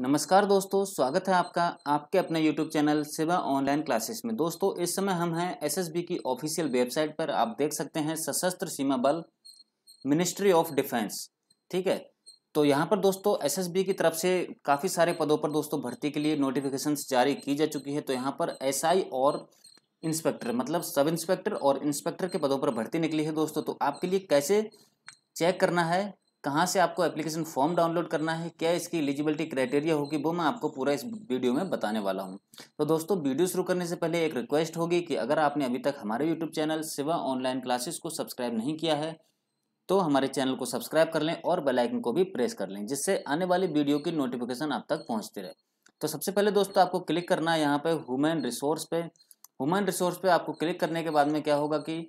नमस्कार दोस्तों स्वागत है आपका आपके अपने YouTube चैनल सिवा ऑनलाइन क्लासेस में दोस्तों इस समय हम हैं एसएसबी की ऑफिशियल वेबसाइट पर आप देख सकते हैं सशस्त्र सीमा बल मिनिस्ट्री ऑफ डिफेंस ठीक है तो यहाँ पर दोस्तों एसएसबी की तरफ से काफ़ी सारे पदों पर दोस्तों भर्ती के लिए नोटिफिकेशन जारी की जा चुकी है तो यहाँ पर एस और इंस्पेक्टर मतलब सब इंस्पेक्टर और इंस्पेक्टर के पदों पर भर्ती निकली है दोस्तों तो आपके लिए कैसे चेक करना है कहाँ से आपको एप्लीकेशन फॉर्म डाउनलोड करना है क्या इसकी एलिजिबिलिटी क्राइटेरिया होगी वो मैं आपको पूरा इस वीडियो में बताने वाला हूँ तो दोस्तों वीडियो शुरू करने से पहले एक रिक्वेस्ट होगी कि अगर आपने अभी तक हमारे यूट्यूब चैनल सिवा ऑनलाइन क्लासेस को सब्सक्राइब नहीं किया है तो हमारे चैनल को सब्सक्राइब कर लें और बेलाइकन को भी प्रेस कर लें जिससे आने वाली वीडियो की नोटिफिकेशन आप तक पहुँचती रहे तो सबसे पहले दोस्तों आपको क्लिक करना है यहाँ पे ह्यूमन रिसोर्स पे ह्यूमन रिसोर्स पर आपको क्लिक करने के बाद में क्या होगा कि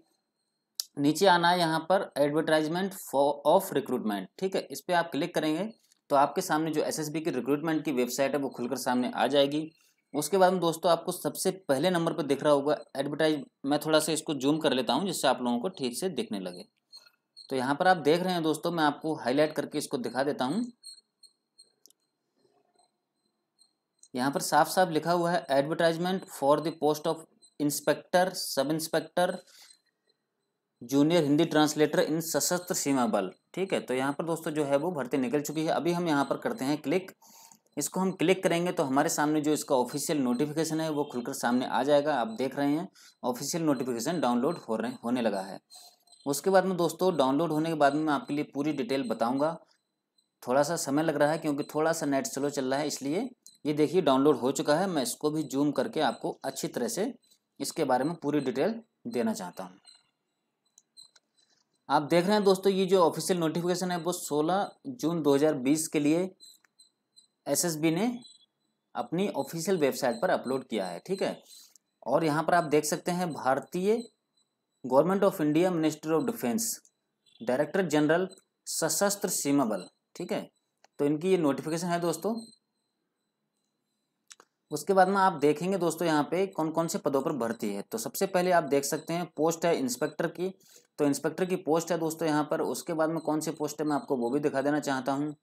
नीचे आना है यहाँ पर एडवर्टाइजमेंट ऑफ रिक्रूटमेंट ठीक है इस पर आप क्लिक करेंगे तो आपके सामने जो एस की रिक्रूटमेंट की वेबसाइट है वो खुलकर सामने आ जाएगी उसके बाद में दोस्तों आपको सबसे पहले नंबर पर दिख रहा होगा एडवर्टाइज मैं थोड़ा सा इसको जूम कर लेता हूँ जिससे आप लोगों को ठीक से दिखने लगे तो यहाँ पर आप देख रहे हैं दोस्तों मैं आपको हाईलाइट करके इसको दिखा देता हूँ यहाँ पर साफ साफ लिखा हुआ है advertisement for the post of inspector sub inspector junior Hindi translator in Sashastra Seema बल ठीक है तो यहाँ पर दोस्तों जो है वो भर्ती निकल चुकी है अभी हम यहाँ पर करते हैं क्लिक इसको हम क्लिक करेंगे तो हमारे सामने जो इसका ऑफिशियल नोटिफिकेशन है वो खुलकर सामने आ जाएगा आप देख रहे हैं ऑफिशियल नोटिफिकेशन डाउनलोड हो रहे होने लगा है उसके बाद में दोस्तों डाउनलोड होने के बाद में आपके लिए पूरी डिटेल बताऊँगा थोड़ा सा समय लग रहा है क्योंकि थोड़ा सा नेट स्लो चल रहा है इसलिए ये देखिए डाउनलोड हो चुका है मैं इसको भी जूम करके आपको अच्छी तरह से इसके बारे में पूरी डिटेल देना चाहता हूँ आप देख रहे हैं दोस्तों ये जो ऑफिशियल नोटिफिकेशन है वो 16 जून 2020 के लिए एसएसबी ने अपनी ऑफिशियल वेबसाइट पर अपलोड किया है ठीक है और यहाँ पर आप देख सकते हैं भारतीय government of India ministry of defence director general Sashastra Seema बल ठीक है तो इनकी ये नोटिफिकेशन है दोस्तों उसके बाद में आप देखेंगे दोस्तों यहाँ पे कौन कौन से पदों पर भर्ती है तो सबसे पहले आप देख सकते हैं पोस्ट है इंस्पेक्टर की तो इंस्पेक्टर की पोस्ट है दोस्तों यहाँ पर उसके बाद में कौन सी पोस्ट है मैं आपको वो भी दिखा देना चाहता हूँ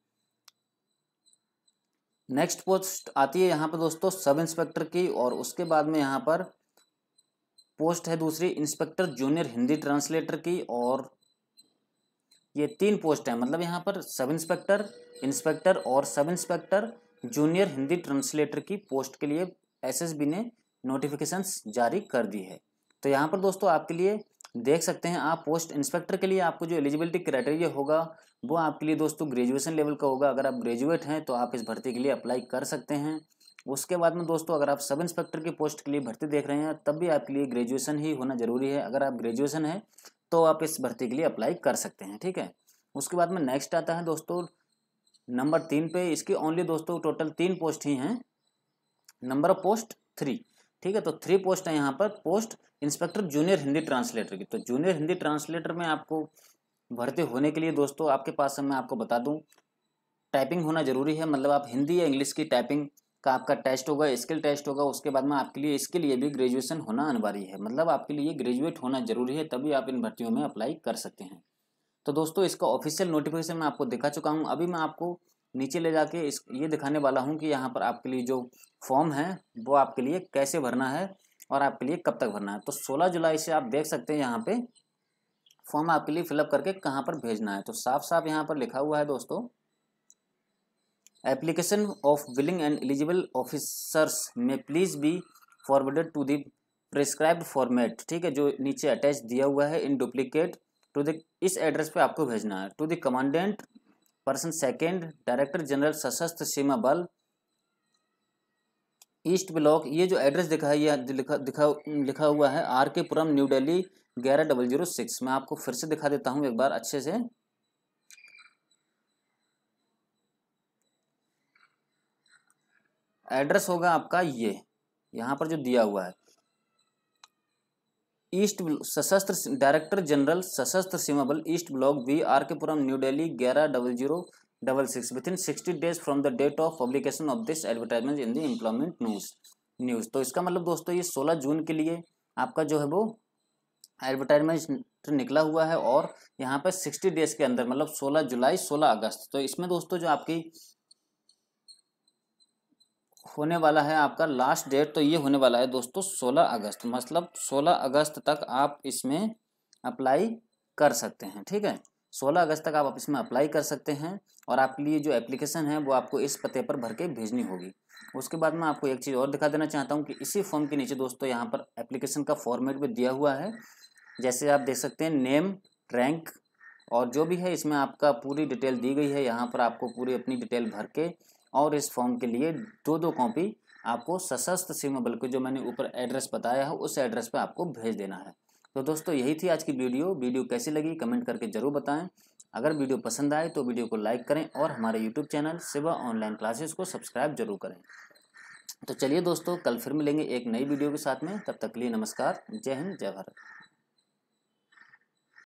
नेक्स्ट पोस्ट आती है यहाँ पर दोस्तों सब इंस्पेक्टर की और उसके बाद में यहाँ पर पोस्ट है दूसरी इंस्पेक्टर जूनियर हिंदी ट्रांसलेटर की और ये तीन पोस्ट है मतलब यहाँ पर सब इंस्पेक्टर इंस्पेक्टर और sub inspector junior Hindi translator की पोस्ट के लिए एसएसबी ने नोटिफिकेशंस जारी कर दी है तो यहाँ पर दोस्तों आपके लिए देख सकते हैं आप पोस्ट इंस्पेक्टर के लिए आपको जो एलिजिबिलिटी क्राइटेरिया होगा वो आपके लिए दोस्तों ग्रेजुएशन लेवल का होगा अगर आप ग्रेजुएट हैं तो आप इस भर्ती के लिए अप्लाई कर सकते हैं उसके बाद में दोस्तों अगर आप सब इंस्पेक्टर की पोस्ट के लिए भर्ती देख रहे हैं तब भी आपके लिए ग्रेजुएशन ही होना ज़रूरी है अगर आप ग्रेजुएशन है तो आप इस भर्ती के लिए अप्लाई कर सकते हैं ठीक है उसके बाद में नेक्स्ट आता है दोस्तों नंबर तीन पे इसकी ओनली दोस्तों टोटल तीन पोस्ट ही हैं नंबर ऑफ पोस्ट थ्री ठीक है तो थ्री पोस्ट है यहाँ पर post inspector junior Hindi translator की तो जूनियर हिंदी ट्रांसलेटर में आपको भर्ती होने के लिए दोस्तों आपके पास मैं आपको बता दूँ टाइपिंग होना जरूरी है मतलब आप हिंदी या इंग्लिश की टाइपिंग का आपका टेस्ट होगा स्किल टेस्ट होगा उसके बाद में आपके लिए इसके लिए भी ग्रेजुएशन होना अनिवार्य है मतलब आपके लिए ग्रेजुएट होना जरूरी है तभी आप इन भर्तियों में अप्लाई कर सकते हैं तो दोस्तों इसका ऑफिशियल नोटिफिकेशन मैं आपको दिखा चुका हूँ अभी मैं आपको नीचे ले जाके इस ये दिखाने वाला हूँ कि यहाँ पर आपके लिए जो फॉर्म है वो आपके लिए कैसे भरना है और आपके लिए कब तक भरना है तो 16 जुलाई से आप देख सकते हैं यहाँ पे फॉर्म आपके लिए फिलअप करके कहाँ पर भेजना है तो साफ साफ यहाँ पर लिखा हुआ है दोस्तों application of willing and eligible officers may please be forwarded to the prescribed format ठीक है जो नीचे अटैच दिया हुआ है इन डुप्लीकेट टू द इस एड्रेस पे आपको भेजना है to the commandant person second director general Sashastra Seema बल ईस्ट ब्लॉक ये जो एड्रेस दिखा है लिखा दिखा लिखा हुआ है R K Puram new Delhi ग्यारह डबल जीरो सिक्स मैं आपको फिर से दिखा देता हूँ एक बार अच्छे से एड्रेस होगा आपका ये यहाँ पर जो दिया हुआ है ईस्ट सशस्त्र डायरेक्टर जनरल सशस्त्र सीमा बल east block B R K Puram new Delhi ग्यारह double zero double six within sixty days from the date of publication of this advertisement in the employment news news तो इसका मतलब दोस्तों ये सोलह जून के लिए आपका जो है वो एडवर्टाइजमेंट निकला हुआ है और यहाँ पर सिक्सटी डेज के अंदर मतलब सोलह जुलाई सोलह अगस्त तो इसमें दोस्तों जो आपकी होने वाला है आपका लास्ट डेट तो ये होने वाला है दोस्तों 16 अगस्त मतलब 16 अगस्त तक आप इसमें अप्लाई कर सकते हैं ठीक है 16 अगस्त तक आप इसमें अप्लाई कर सकते हैं और आपके लिए जो एप्लीकेशन है वो आपको इस पते पर भर के भेजनी होगी उसके बाद मैं आपको एक चीज़ और दिखा देना चाहता हूँ कि इसी फॉर्म के नीचे दोस्तों यहाँ पर एप्लीकेशन का फॉर्मेट भी दिया हुआ है जैसे आप देख सकते हैं नेम रैंक और जो भी है इसमें आपका पूरी डिटेल दी गई है यहाँ पर आपको पूरी अपनी डिटेल भर के और इस फॉर्म के लिए दो दो कॉपी आपको सशस्त्र सीमा बल को जो मैंने ऊपर एड्रेस बताया है उस एड्रेस पर आपको भेज देना है तो दोस्तों यही थी आज की वीडियो वीडियो कैसी लगी कमेंट करके ज़रूर बताएं अगर वीडियो पसंद आए तो वीडियो को लाइक करें और हमारे यूट्यूब चैनल सिवा ऑनलाइन क्लासेस को सब्सक्राइब जरूर करें तो चलिए दोस्तों कल फिर मिलेंगे एक नई वीडियो के साथ में तब तक लिए नमस्कार जय हिंद जय भारत